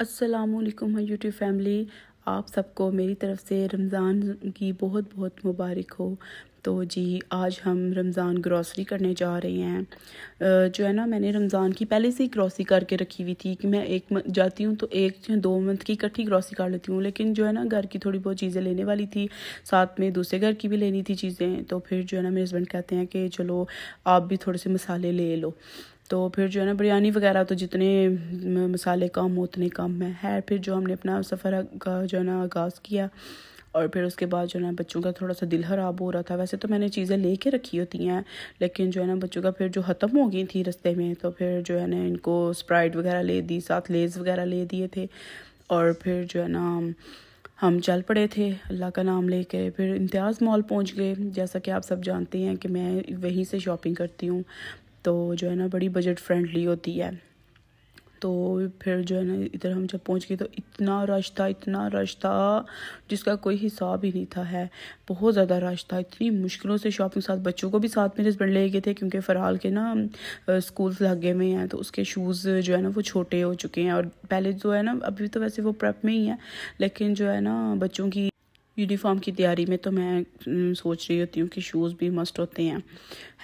असलम है YouTube family आप सबको मेरी तरफ़ से रमज़ान की बहुत बहुत मुबारक हो तो जी आज हम रमज़ान ग्रॉसरी करने जा रहे हैं जो है ना मैंने रमज़ान की पहले से ही ग्रॉसरी करके रखी हुई थी कि मैं एक जाती हूँ तो एक दो मंथ की इकट्ठी ग्रॉसरी कर लेती हूँ लेकिन जो है ना घर की थोड़ी बहुत चीज़ें लेने वाली थी साथ में दूसरे घर की भी लेनी थी चीज़ें तो फिर जो है ना मेरे हस्बैंड कहते हैं कि चलो आप भी थोड़े से मसाले ले लो तो फिर जो है ना बिरयानी वगैरह तो जितने मसाले कम हो उतने कम है है फिर जो हमने अपना सफ़र का जो है ना आगाज़ किया और फिर उसके बाद जो है ना बच्चों का थोड़ा सा दिल खराब हो रहा था वैसे तो मैंने चीज़ें ले कर रखी होती हैं लेकिन जो है ना बच्चों का फिर जो ख़त्म हो गई थी रस्ते में तो फिर जो है ना इनको स्प्राइट वगैरह ले दी साथ लेज़ वगैरह ले दिए थे और फिर जो है ना हम चल पड़े थे अल्लाह का नाम लेके फिर इम्तियाज़ मॉल पहुंच गए जैसा कि आप सब जानते हैं कि मैं वहीं से शॉपिंग करती हूँ तो जो है ना बड़ी बजट फ्रेंडली होती है तो फिर जो है ना इधर हम जब पहुंच गए तो इतना रश था इतना रश था जिसका कोई हिसाब ही नहीं था है बहुत ज़्यादा रश था इतनी मुश्किलों से शॉपिंग साथ बच्चों को भी साथ मेरे हस्बैंड ले गए थे क्योंकि फ़रहाल के ना स्कूल्स लगे हुए हैं तो उसके शूज़ जो है ना वो छोटे हो चुके हैं और पहले जो तो है ना अभी तो वैसे वो प्रेप में ही है लेकिन जो है ना बच्चों की यूनिफॉर्म की तैयारी में तो मैं सोच रही होती हूँ कि शूज़ भी मस्ट होते हैं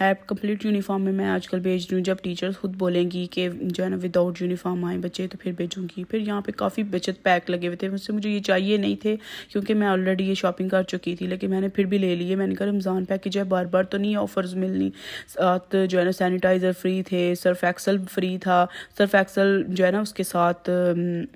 है कंप्लीट यूनिफॉर्म में मैं आजकल भेज रही हूँ जब टीचर्स खुद बोलेंगी कि जो है ना विदाउट यूनिफॉर्म आए बच्चे तो फिर भेजूँगी फिर यहाँ पे काफ़ी बचत पैक लगे हुए थे उससे मुझे ये चाहिए नहीं थे क्योंकि मैं ऑलरेडी ये शॉपिंग कर चुकी थी लेकिन मैंने फिर भी ले लिए मैंने कहा रमज़ान पैक की जो है बार बार तो नहीं ऑफर्स मिलनी साथ जो है ना सैनिटाइज़र फ्री थे सर्फ एक्सल फ्री था सर्फ एक्सल जो है ना उसके साथ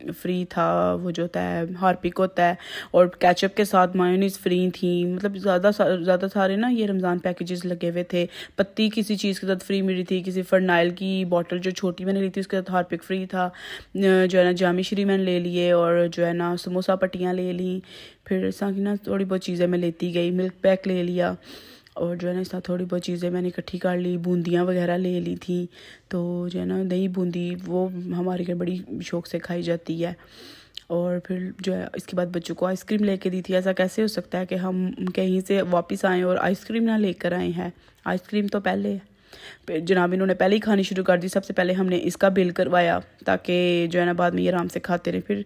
फ्री था वो जो होता है हार्पिक होता है और कैचअप के साथ साथ मायोनीज़ फ्री थी मतलब ज़्यादा ज़्यादा सारे ना ये रमज़ान पैकेजेस लगे हुए थे पत्ती किसी चीज़ के साथ फ्री मिली थी किसी फरनाइल की बॉटल जो छोटी मैंने ली थी उसके साथ हार्पिक फ्री था जो है ना जामी श्री मैंने ले लिए और जो है ना समोसा पट्टियाँ ले ली फिर ऐसा कि ना थोड़ी बहुत चीज़ें मैं लेती गई मिल्क पैक ले लिया और जो है ना इस तरह थोड़ी बहुत चीज़ें मैंने इकट्ठी कर ली बूंदियाँ वगैरह ले ली थी तो जो है ना दही बूंदी वो हमारे घर बड़ी शौक से खाई जाती है और फिर जो है इसके बाद बच्चों को आइसक्रीम लेके दी थी ऐसा कैसे हो सकता है कि हम कहीं से वापस आएँ और आइसक्रीम ना लेकर आए हैं आइसक्रीम तो पहले जनाब इन्होंने पहले ही खानी शुरू कर दी सबसे पहले हमने इसका बिल करवाया ताकि जो है ना बाद में ये आराम से खाते रहे फिर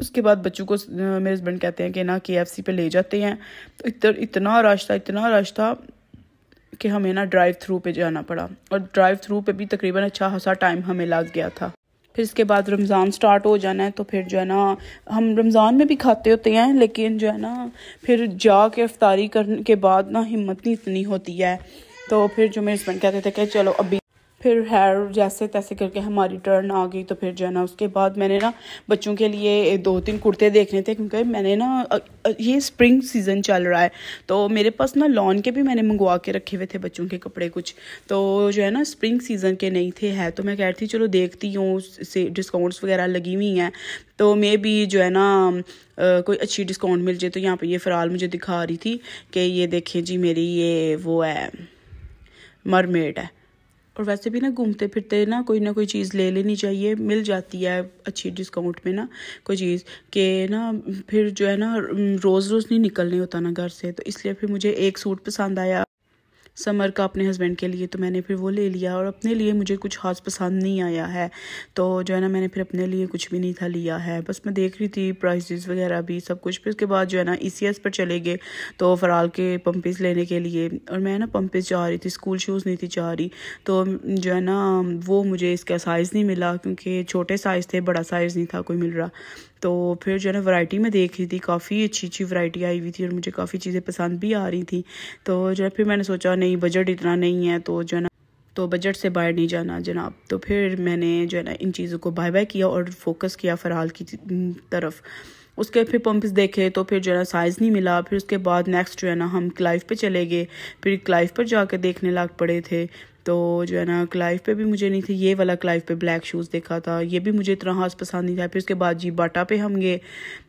उसके बाद बच्चों को मेरे हस्बैंड कहते हैं कि ना के एफ सी पर ले जाते हैं तो इतर, इतना रश था इतना रश था कि हमें ना ड्राइव थ्रू पे जाना पड़ा और ड्राइव थ्रू पे भी तकरीबन अच्छा खासा टाइम हमें लग गया था फिर इसके बाद रमज़ान स्टार्ट हो जाना है तो फिर जो है ना हम रमज़ान में भी खाते होते हैं लेकिन जो है ना फिर जा के अफ्तारी करने के बाद ना हिम्मत नहीं इतनी होती है तो फिर जो मेरे हस्बैंड कहते थे कि चलो अभी फिर हेयर जैसे तैसे करके हमारी टर्न आ गई तो फिर जो है ना उसके बाद मैंने ना बच्चों के लिए दो तीन कुर्ते देखने थे क्योंकि मैंने ना ये स्प्रिंग सीज़न चल रहा है तो मेरे पास ना लॉन के भी मैंने मंगवा के रखे हुए थे बच्चों के कपड़े कुछ तो जो है ना स्प्रिंग सीज़न के नहीं थे है तो मैं कह रही थी चलो देखती हूँ से डिस्काउंट्स वगैरह लगी हुई हैं तो मे भी जो है ना कोई अच्छी डिस्काउंट मिल जाए तो यहाँ पर ये फ़िलहाल मुझे दिखा रही थी कि ये देखें जी मेरी ये वो है मरमेड है और वैसे भी ना घूमते फिरते ना कोई ना कोई चीज़ ले लेनी चाहिए मिल जाती है अच्छी डिस्काउंट में ना कोई चीज़ के ना फिर जो है ना रोज़ रोज़ नहीं निकलने होता ना घर से तो इसलिए फिर मुझे एक सूट पसंद आया समर का अपने हस्बैंड के लिए तो मैंने फिर वो ले लिया और अपने लिए मुझे कुछ खास पसंद नहीं आया है तो जो है ना मैंने फिर अपने लिए कुछ भी नहीं था लिया है बस मैं देख रही थी प्राइजेस वगैरह भी सब कुछ फिर उसके बाद जो है ना ई e पर चले गए तो फराल के पम्पिस लेने के लिए और मैं ना पम्पिस जा रही थी स्कूल शूज़ नहीं थी जा रही तो जो है ना वो मुझे इसका साइज़ नहीं मिला क्योंकि छोटे साइज़ थे बड़ा साइज़ नहीं था कोई मिल रहा तो फिर जो है ना वैरायटी में देख रही थी काफ़ी अच्छी अच्छी वरायटी आई हुई थी और मुझे काफ़ी चीज़ें पसंद भी आ रही थी तो जो है फिर मैंने सोचा नहीं बजट इतना नहीं है तो जो है ना तो बजट से बाहर नहीं जाना जनाब तो फिर मैंने जो है ना इन चीज़ों को बाय बाय किया और फोकस किया फ़रहाल की तरफ उसके फिर पम्पस देखे तो फिर जो है ना साइज़ नहीं मिला फिर उसके बाद नेक्स्ट जो है ना हम क्लाइव पे चले गए फिर क्लाइफ पर जाके देखने लग पड़े थे तो जो है ना क्लाइव पे भी मुझे नहीं थे ये वाला क्लाइव पे ब्लैक शूज़ देखा था ये भी मुझे इतना खास पसंद नहीं था फिर उसके बाद जी बाटा पे हम गए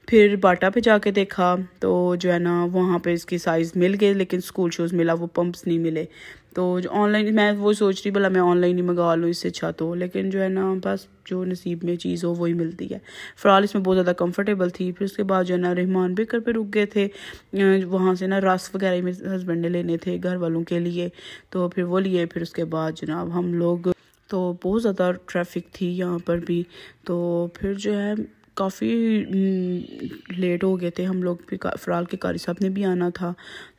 फिर बाटा पे जाके देखा तो जो है ना वहाँ पे इसकी साइज़ मिल गए लेकिन स्कूल शूज़ मिला वो पम्प्स नहीं मिले तो जो ऑनलाइन मैं वो सोच रही भला मैं ऑनलाइन ही मंगा लूँ इससे अच्छा तो लेकिन जो है ना बस जो नसीब में चीज़ हो वही मिलती है फ़िलहाल इसमें बहुत ज़्यादा कंफर्टेबल थी फिर उसके बाद जो है ना रहमान बेकर पे रुक गए थे वहाँ से ना रस वगैरह मेरे हस्बैंड ने लेने थे घर वालों के लिए तो फिर वो लिए फिर उसके बाद जनाब हम लोग तो बहुत ज़्यादा ट्रैफिक थी यहाँ पर भी तो फिर जो है काफ़ी लेट हम्म, हो गए थे हम लोग फिर फ़राल के कारी साहब ने भी आना था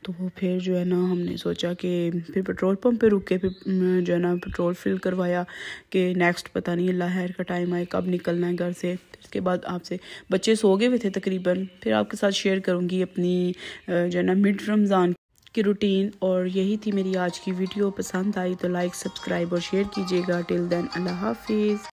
तो वो फिर जो है ना हमने सोचा कि फिर पेट्रोल पंप पे के फिर हम्म, जो है ना पेट्रोल फिल करवाया कि नेक्स्ट पता नहीं अल्लाह का टाइम आए कब निकलना है घर से उसके बाद आपसे बच्चे सो गए हुए थे तकरीबन फिर आपके साथ शेयर करूँगी अपनी जो है ना मिड रमज़ान की रूटीन और यही थी मेरी आज की वीडियो पसंद आई तो लाइक सब्सक्राइब और शेयर कीजिएगा टिल देन अल्लाह हाफिज़